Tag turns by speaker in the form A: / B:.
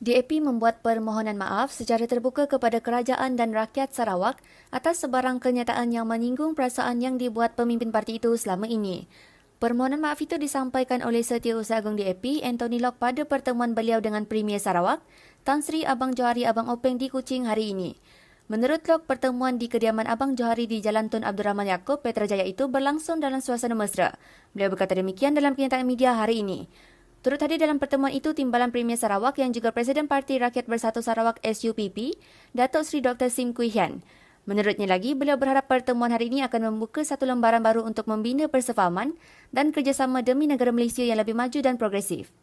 A: DAP membuat permohonan maaf secara terbuka kepada kerajaan dan rakyat Sarawak atas sebarang kenyataan yang menyinggung perasaan yang dibuat pemimpin parti itu selama ini. Permohonan maaf itu disampaikan oleh Setiausaha Agong DAP Anthony Lok pada pertemuan beliau dengan Premier Sarawak, Tan Sri Abang Johari Abang Openg di Kuching hari ini. Menurut Lok, pertemuan di kediaman Abang Johari di Jalan Tun Abdul Rahman Yaakob, Petrajaya itu berlangsung dalam suasana mesra. Beliau berkata demikian dalam kenyataan media hari ini. Turut hadir dalam pertemuan itu Timbalan Premier Sarawak yang juga Presiden Parti Rakyat Bersatu Sarawak SUPP, Datuk Seri Dr. Sim Kui Hian. Menurutnya lagi, beliau berharap pertemuan hari ini akan membuka satu lembaran baru untuk membina persefahaman dan kerjasama demi negara Malaysia yang lebih maju dan progresif.